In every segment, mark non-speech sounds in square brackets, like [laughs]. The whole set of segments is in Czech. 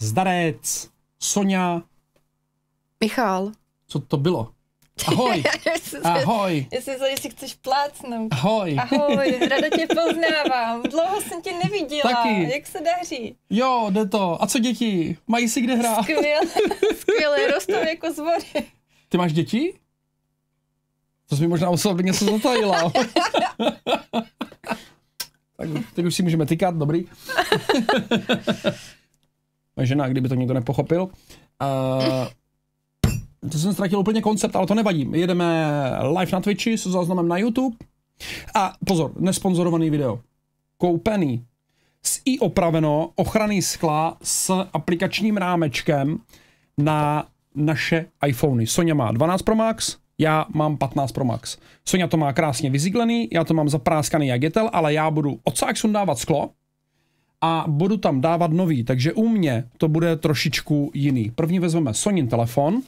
Zdarec, Sonja. Michal. Co to bylo? Ahoj. [laughs] Ahoj. Já jsem se, jestli chceš plácnout. Ahoj. Ahoj, [laughs] ráda tě poznávám. Dlouho jsem tě neviděla. Taky. Jak se daří? Jo, jde to. A co děti? Mají si kde hrát? Skvěle, [laughs] skvěle, rostou jako zvory. Ty máš děti? To jsi mi možná musela něco zatajila. tak, teď už si můžeme tykat, dobrý. Moje žena, kdyby to někdo nepochopil. Uh, to jsem ztratil úplně koncept, ale to nevadí. Jedeme live na Twitchi s záznamem na YouTube. A pozor, nesponzorovaný video. Koupený s i opraveno ochranný skla s aplikačním rámečkem na naše iPhony. Sonja má 12 Pro Max, já mám 15 Pro Max. Sonja to má krásně vyzíglený, já to mám zapráskaný jak jetel, ale já budu od sundávat sklo, a budu tam dávat nový, takže u mě to bude trošičku jiný. První vezmeme Sonin telefon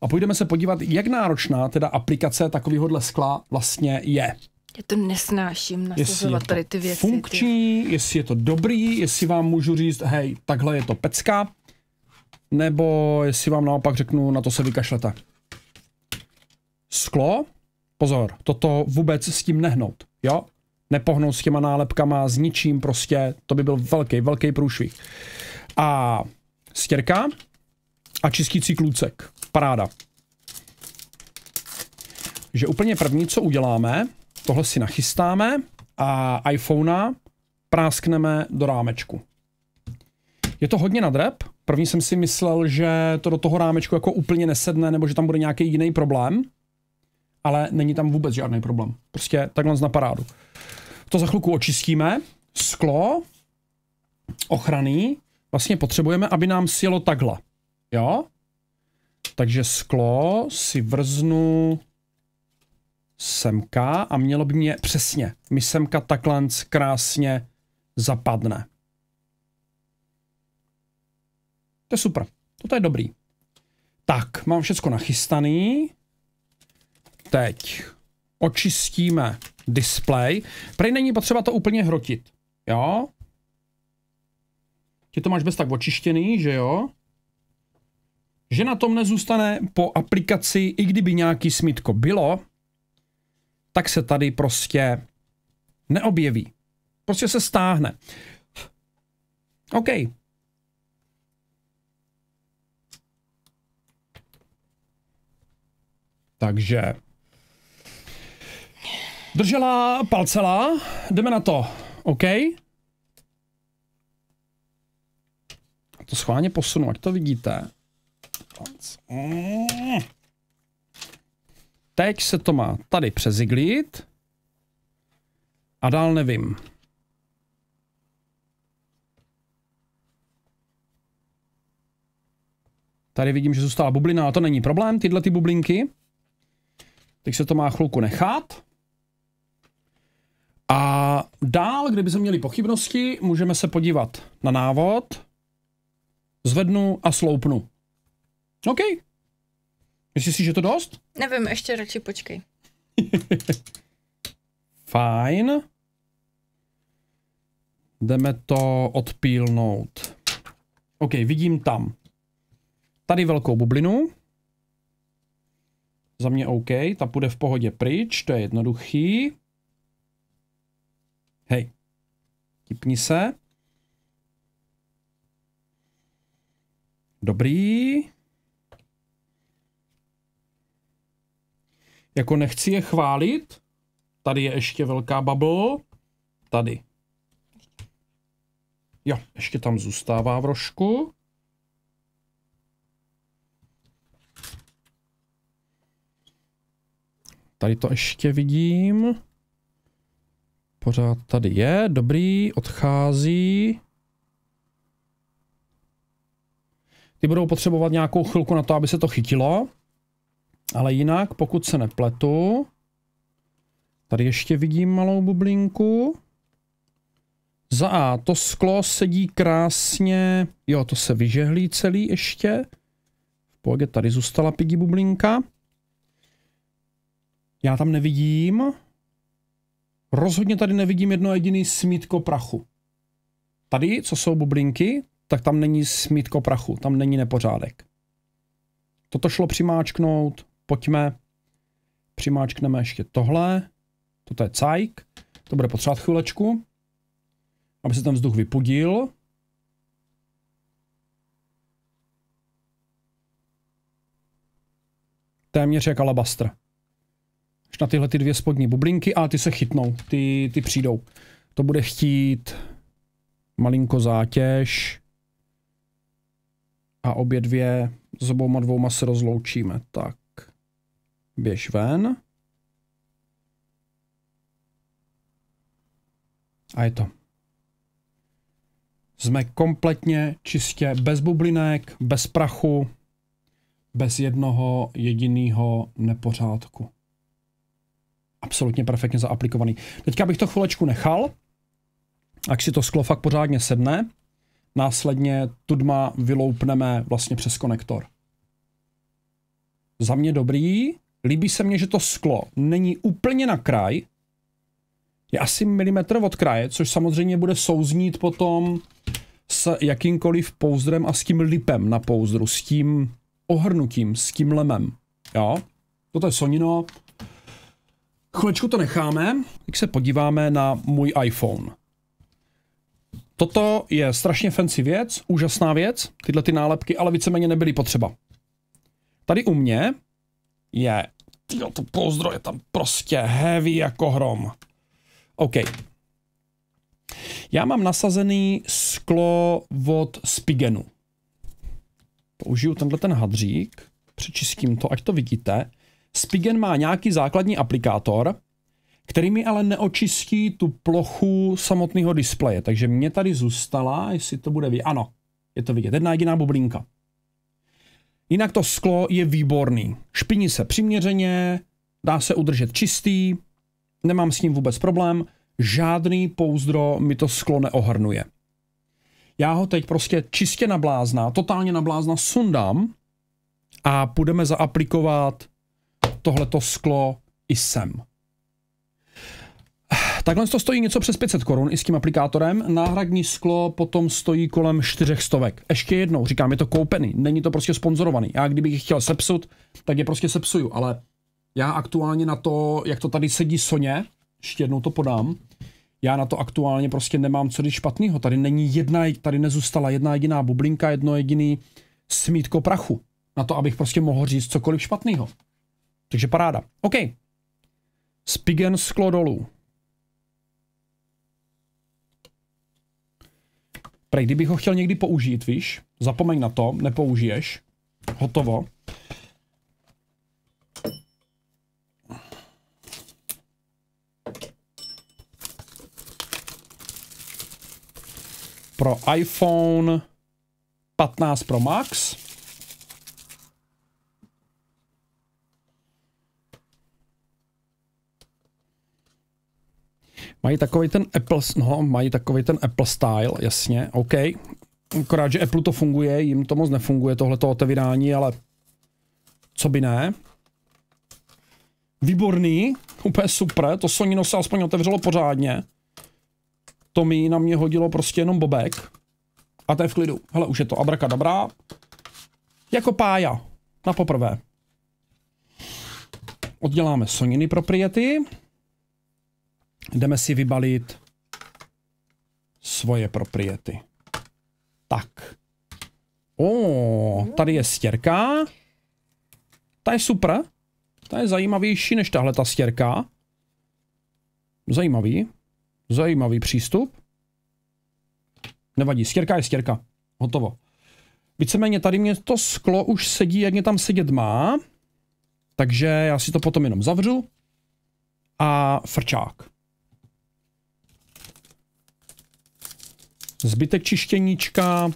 a půjdeme se podívat, jak náročná teda aplikace takovéhohle skla vlastně je. Já to nesnáším nasazovat tady ty věci. funkční, ty. jestli je to dobrý, jestli vám můžu říct, hej, takhle je to pecka, nebo jestli vám naopak řeknu, na to se vykašlete. Sklo, pozor, toto vůbec s tím nehnout, jo? nepohnou s těma nálepkama, s ničím prostě, to by byl velký, velký průšvih. A stěrka a čistící klucek. Paráda. Že úplně první, co uděláme, tohle si nachystáme a iPhonea práskneme do rámečku. Je to hodně na První jsem si myslel, že to do toho rámečku jako úplně nesedne, nebo že tam bude nějaký jiný problém ale není tam vůbec žádný problém. Prostě takhle na parádu. To za chvilku očistíme. Sklo, ochranný vlastně potřebujeme, aby nám sjelo takhle. Jo? Takže sklo si vrznu semka a mělo by mě přesně, mi semka takhle krásně zapadne. To je super, to je dobrý. Tak, mám všechno nachystaný teď očistíme display. Prej není potřeba to úplně hrotit, jo? Ty to máš bez tak očištěný, že jo? Že na tom nezůstane po aplikaci, i kdyby nějaký smítko bylo, tak se tady prostě neobjeví. Prostě se stáhne. OK. Takže Držela palcela, jdeme na to, OK? To schválně posunu, ať to vidíte. Mm. Teď se to má tady přeziglit. A dál nevím. Tady vidím, že zůstala bublina, ale to není problém, tyhle ty bublinky. Teď se to má chvilku nechat. A dál, kdyby se měli pochybnosti, můžeme se podívat na návod. Zvednu a sloupnu. OK. Myslíš si, že to dost? Nevím, ještě radši počkej. [laughs] Fajn. Jdeme to odpílnout. OK, vidím tam. Tady velkou bublinu. Za mě OK, ta půjde v pohodě pryč, to je jednoduchý. Hej, tipni se. Dobrý. Jako nechci je chválit. Tady je ještě velká bubble. Tady. Jo, ještě tam zůstává v rožku. Tady to ještě vidím pořád tady je, dobrý, odchází. Ty budou potřebovat nějakou chvilku na to, aby se to chytilo. Ale jinak, pokud se nepletu, tady ještě vidím malou bublinku. Za A, to sklo sedí krásně, jo, to se vyžehlí celý ještě. V pohodě tady zůstala pigi bublinka. Já tam nevidím. Rozhodně tady nevidím jedno jediný smítko prachu. Tady, co jsou bublinky, tak tam není smítko prachu, tam není nepořádek. Toto šlo přimáčknout, pojďme. Přimáčkneme ještě tohle. Toto je cajk, to bude potřebovat chvilečku, aby se ten vzduch vypudil. Téměř jak alabastr na tyhle ty dvě spodní bublinky, ale ty se chytnou, ty, ty přijdou. To bude chtít malinko zátěž a obě dvě s obouma dvouma se rozloučíme. Tak, běž ven. A je to. Jsme kompletně čistě bez bublinek, bez prachu, bez jednoho jediného nepořádku absolutně perfektně zaaplikovaný. Teďka bych to chvilečku nechal, ať si to sklo fakt pořádně sedne, následně tudma vyloupneme vlastně přes konektor. Za mě dobrý, líbí se mně, že to sklo není úplně na kraj, je asi milimetr od kraje, což samozřejmě bude souznít potom s jakýmkoliv pouzdrem a s tím lipem na pouzdru, s tím ohrnutím, s tím lemem. Jo? Toto je sonino, Chvilečku to necháme. Když se podíváme na můj iPhone. Toto je strašně fancy věc, úžasná věc, tyhle ty nálepky, ale víceméně nebyly potřeba. Tady u mě je, tyjo, to pouzdro je tam prostě heavy jako hrom. OK. Já mám nasazený sklo od Spigenu. Použiju tenhle ten hadřík, přečistím to, ať to vidíte. Spigen má nějaký základní aplikátor, který mi ale neočistí tu plochu samotného displeje. Takže mě tady zůstala, jestli to bude vidět. Ano, je to vidět. Jedna jediná bublinka. Jinak to sklo je výborný. Špiní se přiměřeně, dá se udržet čistý, nemám s ním vůbec problém, žádný pouzdro mi to sklo neohrnuje. Já ho teď prostě čistě nablázna, totálně nablázna sundám a půjdeme zaaplikovat tohleto sklo i sem. Takhle to stojí něco přes 500 korun i s tím aplikátorem. Náhradní sklo potom stojí kolem 400. Ještě jednou, říkám, je to koupený, není to prostě sponzorovaný. Já kdybych chtěl sepsut, tak je prostě sepsuju, ale já aktuálně na to, jak to tady sedí Soně, ještě jednou to podám, já na to aktuálně prostě nemám co říct špatného. Tady není jedna, tady nezůstala jedna jediná bublinka, jedno jediný smítko prachu na to, abych prostě mohl říct cokoliv špatného. Takže paráda. OK. Spigen sklo dolů. Prej, kdybych ho chtěl někdy použít, víš, zapomeň na to, nepoužiješ. Hotovo. Pro iPhone 15 Pro Max Mají takový ten Apple, no, mají takový ten Apple style, jasně, OK. Akorát, že Apple to funguje, jim to moc nefunguje, tohleto otevírání, ale co by ne. Výborný, úplně super, to Sonino se aspoň otevřelo pořádně. To mi na mě hodilo prostě jenom bobek. A to je v klidu. Hele, už je to abrakadabra. Jako pája. Na poprvé. Odděláme Soniny propriety jdeme si vybalit svoje propriety. Tak. O, tady je stěrka. Ta je super. Ta je zajímavější než tahle ta stěrka. Zajímavý. Zajímavý přístup. Nevadí, stěrka je stěrka. Hotovo. Víceméně tady mě to sklo už sedí, jak mě tam sedět má. Takže já si to potom jenom zavřu. A frčák. Zbytek čištěníčka,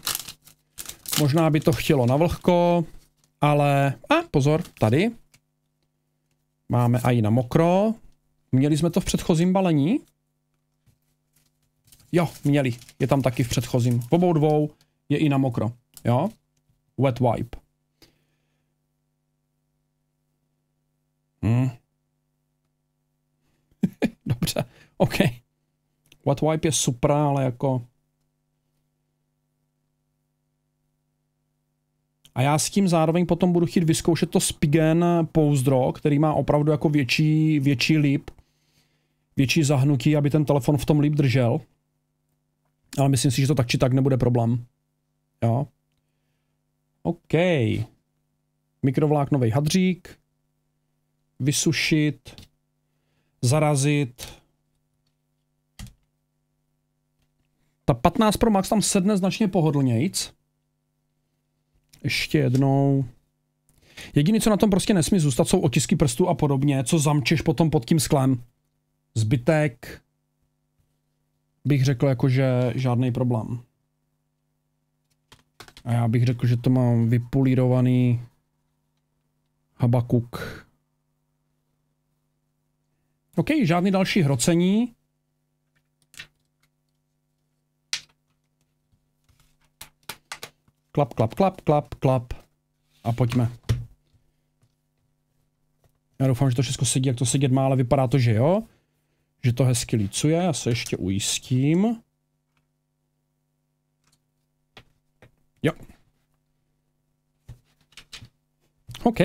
možná by to chtělo na vlhko, ale... A pozor, tady. Máme i na mokro. Měli jsme to v předchozím balení? Jo, měli. Je tam taky v předchozím. V obou dvou je i na mokro. Jo? Wet wipe. Hmm. [laughs] Dobře, OK. Wet wipe je super, ale jako... A já s tím zároveň potom budu chtít vyzkoušet to Spigen pouzdro, který má opravdu jako větší, větší líp, větší zahnutí, aby ten telefon v tom líp držel. Ale myslím si, že to tak či tak nebude problém. Jo. OK. Mikrovláknový hadřík. Vysušit. Zarazit. Ta 15 Pro Max tam sedne značně pohodlnějíc ještě jednou. Jediné, co na tom prostě nesmí zůstat, jsou otisky prstů a podobně, co zamčeš potom pod tím sklem. Zbytek bych řekl jako, že žádný problém. A já bych řekl, že to mám vypolírovaný habakuk. OK, žádný další hrocení. klap, klap, klap, klap, klap a pojďme. Já doufám, že to všechno sedí, jak to sedět má, ale vypadá to, že jo. Že to hezky lícuje, já se ještě ujistím. Jo. OK,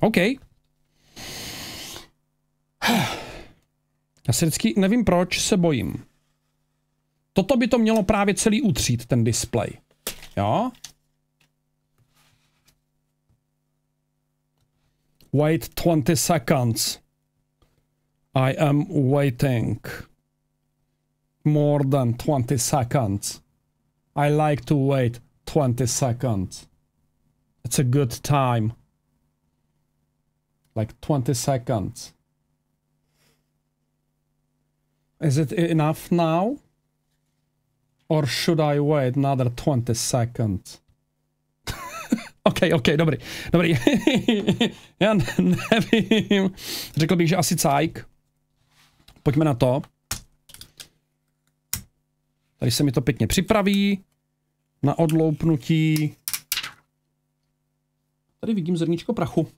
OK. Já se vždycky nevím, proč se bojím. Toto by to mělo právě celý utřít, ten display. Jo? Wait 20 seconds. I am waiting. More than 20 seconds. I like to wait 20 seconds. It's a good time. Like 20 seconds. Is it enough now? Or should I wait another 20 seconds? Ok, ok, dobrý, dobrý. [laughs] Já nevím. Řekl bych, že asi cajk. Pojďme na to. Tady se mi to pěkně připraví. Na odloupnutí. Tady vidím zrničko prachu.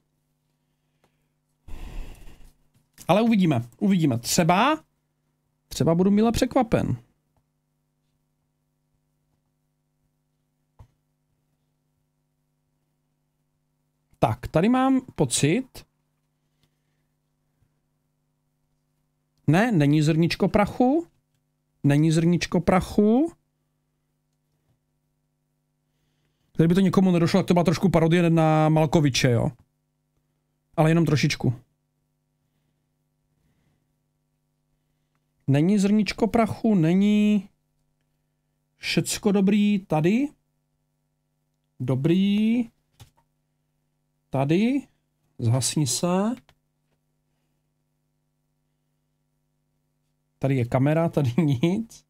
Ale uvidíme, uvidíme. Třeba, třeba budu mile překvapen. Tak, tady mám pocit. Ne, není zrničko prachu. Není zrničko prachu. Tady by to někomu nedošlo, tak to byla trošku parodie na Malkoviče, jo. Ale jenom trošičku. Není zrničko prachu, není všecko dobrý tady. Dobrý tady, zhasni se. Tady je kamera, tady [laughs] nic.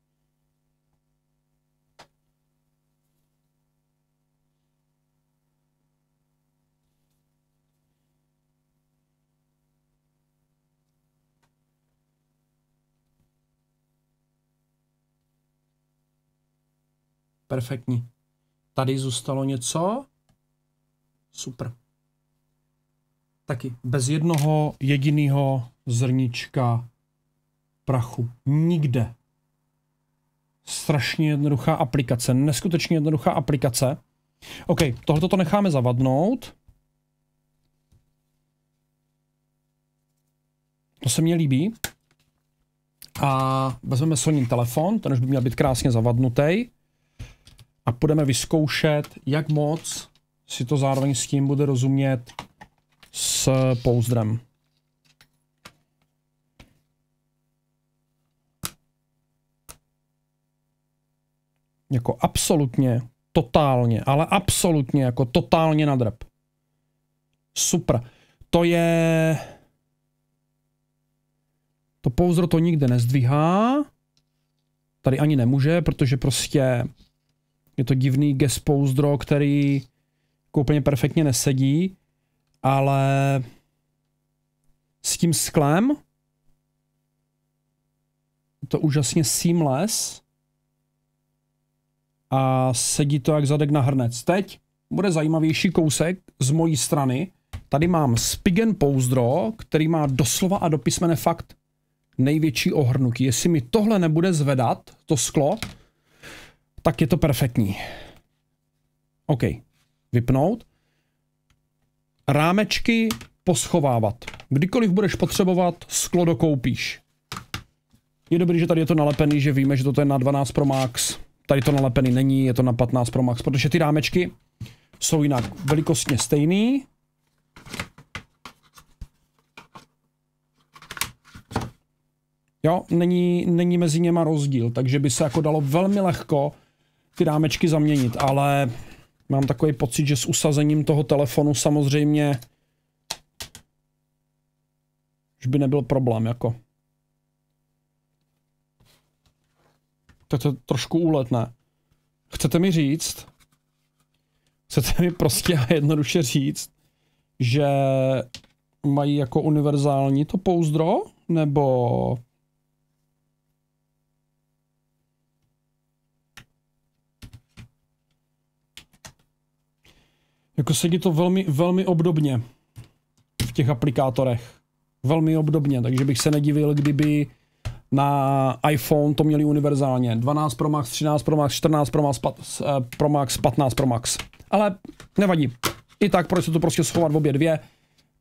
Perfektní. Tady zůstalo něco. Super taky bez jednoho jediného zrnička prachu. Nikde. Strašně jednoduchá aplikace, neskutečně jednoduchá aplikace. OK, tohle to necháme zavadnout. To se mně líbí. A vezmeme Sony telefon, ten už by měl být krásně zavadnutý. A budeme vyzkoušet, jak moc si to zároveň s tím bude rozumět s pouzdrem. Jako absolutně, totálně, ale absolutně, jako totálně nadrb. Super. To je... To pouzdro to nikde nezdvíhá Tady ani nemůže, protože prostě je to divný gespouzdro, který jako úplně perfektně nesedí ale s tím sklem to úžasně seamless a sedí to jak zadek na hrnec. Teď bude zajímavější kousek z mojí strany. Tady mám Spigen pouzdro, který má doslova a do fakt největší ohrnutí. Jestli mi tohle nebude zvedat, to sklo, tak je to perfektní. OK, vypnout rámečky poschovávat. Kdykoliv budeš potřebovat, sklo dokoupíš. Je dobrý, že tady je to nalepený, že víme, že toto je na 12 Pro Max. Tady to nalepený není, je to na 15 Pro Max, protože ty rámečky jsou jinak velikostně stejný. Jo, není, není mezi něma rozdíl, takže by se jako dalo velmi lehko ty rámečky zaměnit, ale Mám takový pocit, že s usazením toho telefonu samozřejmě už by nebyl problém, jako. Tak to je trošku úletné. Chcete mi říct, chcete mi prostě a [laughs] jednoduše říct, že mají jako univerzální to pouzdro, nebo Jako sedí to velmi, velmi obdobně v těch aplikátorech. Velmi obdobně, takže bych se nedivil, kdyby na iPhone to měli univerzálně. 12 Pro Max, 13 Pro Max, 14 Pro Max, pat, eh, Pro Max 15 Pro Max. Ale nevadí. I tak, proč se to prostě schovat v obě dvě.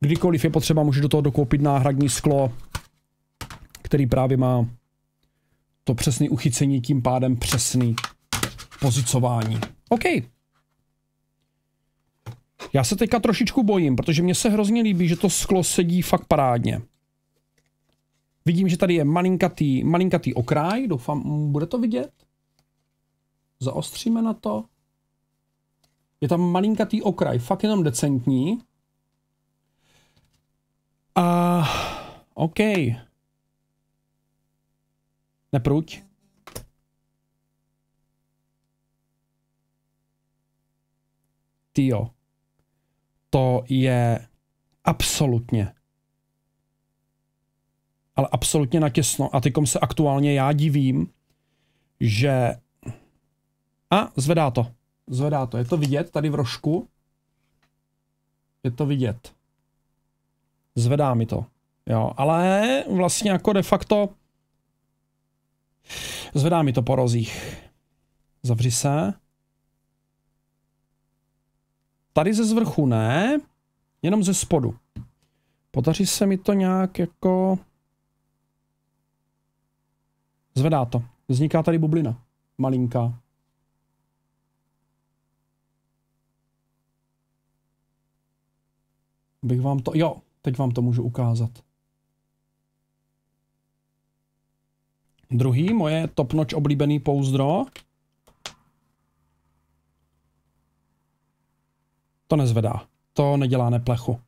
Kdykoliv je potřeba, můžu do toho dokoupit náhradní sklo, který právě má to přesné uchycení, tím pádem přesný pozicování. OK, já se teďka trošičku bojím, protože mně se hrozně líbí, že to sklo sedí fakt parádně. Vidím, že tady je malinkatý, malinkatý okraj, doufám, bude to vidět. Zaostříme na to. Je tam malinkatý okraj, fakt jenom decentní. A OK. Nepruď. Ty jo to je absolutně, ale absolutně natěsno. A teďkom se aktuálně já divím, že... A zvedá to. Zvedá to. Je to vidět tady v rožku? Je to vidět. Zvedá mi to. Jo, ale vlastně jako de facto zvedá mi to po rozích. Zavři se. Tady ze zvrchu ne, jenom ze spodu. Podaří se mi to nějak jako... Zvedá to. Vzniká tady bublina. Malinká. Bych vám to... Jo, teď vám to můžu ukázat. Druhý moje topnoč oblíbený pouzdro. To nezvedá. To nedělá neplechu.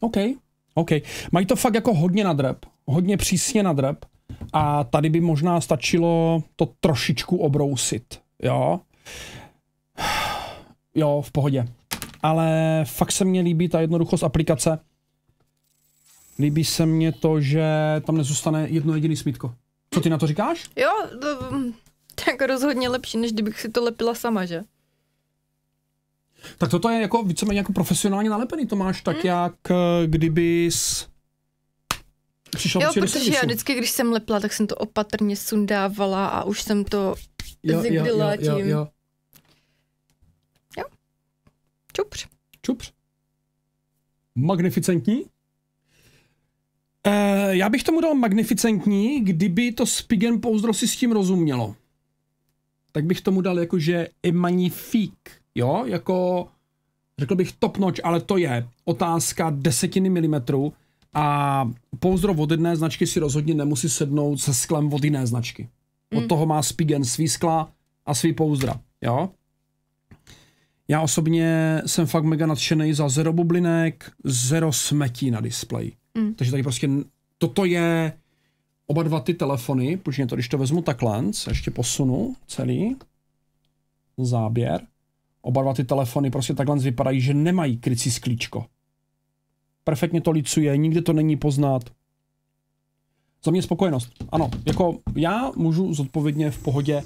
OK, OK. Mají to fakt jako hodně drep, hodně přísně drep a tady by možná stačilo to trošičku obrousit, jo. [sighs] Jo, v pohodě. Ale fakt se mně líbí ta jednoduchost aplikace. Líbí se mně to, že tam nezůstane jedno jediný smítko. Co ty na to říkáš? Jo, tak jako rozhodně lepší, než kdybych si to lepila sama, že? Tak toto je jako víceméně jako profesionálně nalepený, to máš tak, hmm. jak eh, kdybys přišel Jo, protože já vždycky, když jsem lepila, tak jsem to opatrně sundávala a už jsem to jo, zigdila jo, jo, tím. Jo, jo. jo. Čupř. Čupř. Magnificentní. E, já bych tomu dal magnificentní, kdyby to Spigen Pouzdro si s tím rozumělo tak bych tomu dal jako, že magnifík, jo, jako řekl bych top notch, ale to je otázka desetiny milimetrů a pouzdro od jedné značky si rozhodně nemusí sednout se sklem od jiné značky. Od mm. toho má Spigen svý skla a svý pouzdra, jo. Já osobně jsem fakt mega nadšený za zero bublinek, zero smetí na displeji. Mm. Takže tady prostě toto je oba dva ty telefony, počně to, když to vezmu lens, ještě posunu celý záběr, oba dva ty telefony prostě takhle vypadají, že nemají krycí sklíčko. Perfektně to licuje, nikde to není poznat. Za mě spokojenost. Ano, jako já můžu zodpovědně v pohodě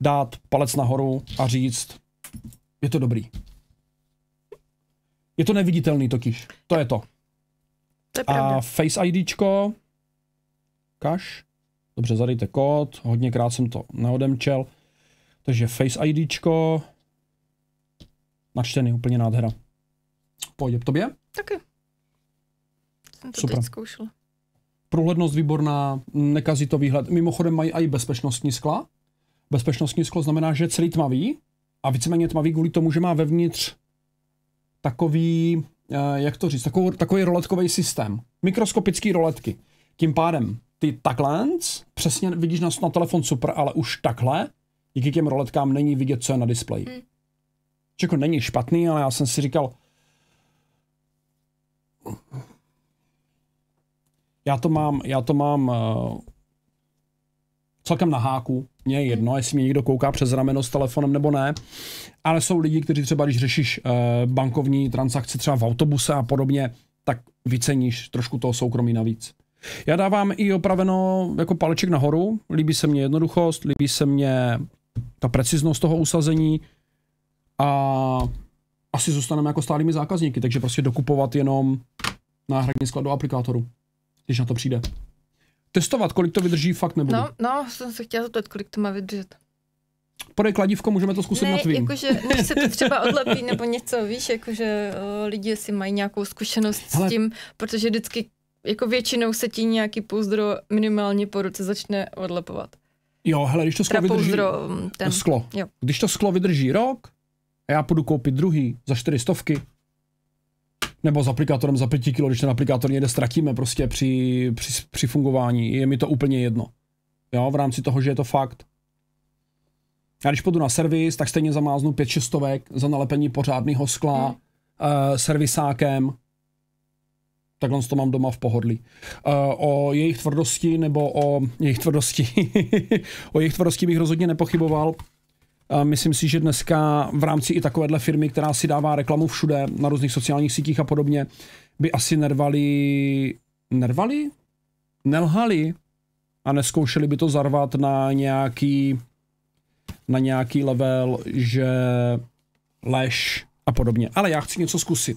dát palec nahoru a říct, je to dobrý. Je to neviditelný totiž, to je to. to je a Face IDčko, Kaš. Dobře, zadejte kód, hodněkrát jsem to neodemčel. Takže Face ID. Načtený, úplně nádhera. Pojď, k tobě? Taky. Jsem to Super. teď zkoušel. Průhlednost výborná, nekazí to výhled. Mimochodem mají i bezpečnostní skla. Bezpečnostní sklo znamená, že je celý tmavý a víceméně tmavý kvůli tomu, že má vevnitř takový, eh, jak to říct, takový, takový roletkový systém. Mikroskopický roletky. Tím pádem ty takhle, přesně vidíš na, na telefon super, ale už takhle, díky těm roletkám není vidět, co je na displeji. Hmm. Čeko není špatný, ale já jsem si říkal, já to mám, já to mám uh, celkem na háku, mě je jedno, hmm. jestli mě někdo kouká přes rameno s telefonem nebo ne, ale jsou lidi, kteří třeba, když řešíš uh, bankovní transakce třeba v autobuse a podobně, tak vyceníš trošku toho soukromí navíc. Já dávám i opraveno jako paleček nahoru. Líbí se mně jednoduchost, líbí se mně ta preciznost toho usazení a asi zůstaneme jako stálými zákazníky, takže prostě dokupovat jenom náhradní sklad do aplikátoru, když na to přijde. Testovat, kolik to vydrží, fakt nebudu. No, no, jsem se chtěla zeptat, kolik to má vydržet. Podej kladívko, můžeme to zkusit ne, na tvým. jakože než se to třeba odlepí nebo něco, víš, jakože o, eh, lidi si mají nějakou zkušenost Hele. s tím, protože vždycky jako většinou se ti nějaký pouzdro minimálně po ruce začne odlepovat. Jo, hele, když to sklo Trapozdro, vydrží... Pouzdro, ten. Sklo. Jo. Když to sklo vydrží rok, a já půjdu koupit druhý za čtyři stovky, nebo s aplikátorem za pěti kilo, když ten aplikátor někde ztratíme prostě při, při, při fungování, je mi to úplně jedno. Jo, v rámci toho, že je to fakt. Já když půjdu na servis, tak stejně zamáznu pět šestovek za nalepení pořádného skla mm. uh, servisákem, Takhle to mám doma v pohodlí. Uh, o jejich tvrdosti nebo o jejich tvrdosti, [laughs] o jejich tvrdosti bych rozhodně nepochyboval. Uh, myslím si, že dneska v rámci i takovéhle firmy, která si dává reklamu všude, na různých sociálních sítích a podobně, by asi nervali, nervali? Nelhali a neskoušeli by to zarvat na nějaký, na nějaký level, že lež a podobně. Ale já chci něco zkusit.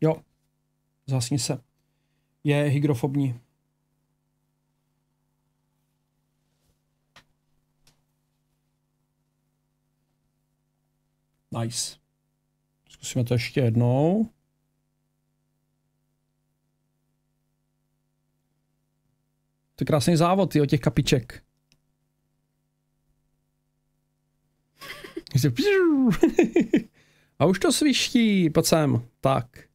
Jo, zásni se. Je hygrofobní. Nice. Zkusíme to ještě jednou. To je krásný závod, jo, těch kapiček. [laughs] [laughs] A už to sviští, pojď sem. Tak.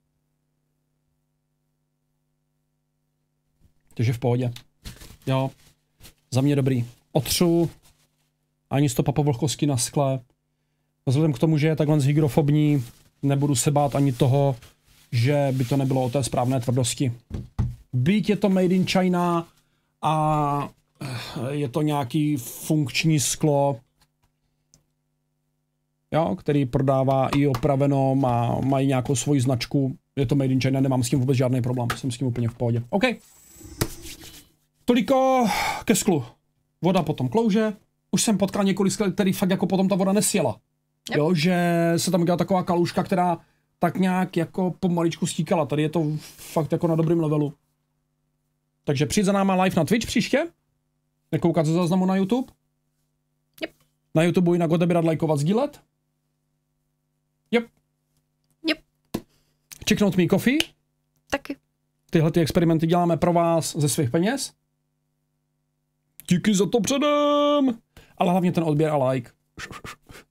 takže v pohodě. Jo, za mě dobrý. Otřu, ani stopa po vlhkosti na skle. Vzhledem k tomu, že je takhle hygrofobní, nebudu se bát ani toho, že by to nebylo o té správné tvrdosti. Být je to made in China a je to nějaký funkční sklo, jo, který prodává i opraveno, má, mají nějakou svoji značku, je to made in China, nemám s tím vůbec žádný problém, jsem s tím úplně v pohodě. OK, Toliko ke sklu. Voda potom klouže. Už jsem potkal několik skl, který fakt jako potom ta voda nesjela. Yep. Jo, že se tam udělala taková kaluška, která tak nějak jako pomaličku stíkala. Tady je to fakt jako na dobrým levelu. Takže přijď za náma live na Twitch příště. Nekoukat ze záznamu na YouTube. Yep. Na YouTube jinak odebírat, lajkovat, sdílet. Yep. Yep. Čeknout mi kofi. Taky. Tyhle ty experimenty děláme pro vás ze svých peněz. Díky za to předem! Ale hlavně ten odběr a like.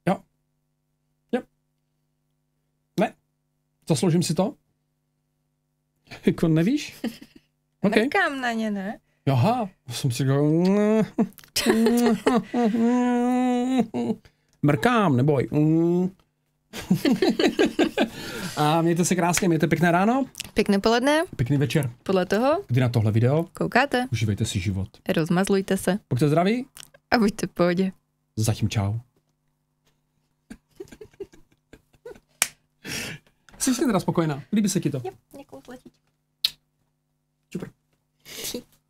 Jo. Jo. Ne. Zasloužím si to? [laughs] Jako nevíš? [laughs] Okay. Nekám na ně, ne? Aha, jsem si říkal... [laughs] Mrkám, neboj. Mm. [laughs] a mějte se krásně, mějte pěkné ráno. Pěkné poledne. Pěkný večer. Podle toho, kdy na tohle video koukáte, užívejte si život. Rozmazlujte se. Buďte zdraví. A buďte v pohodě. Zatím čau. Jsi teda spokojená? Líbí se ti to? Jo, děkuji, Super.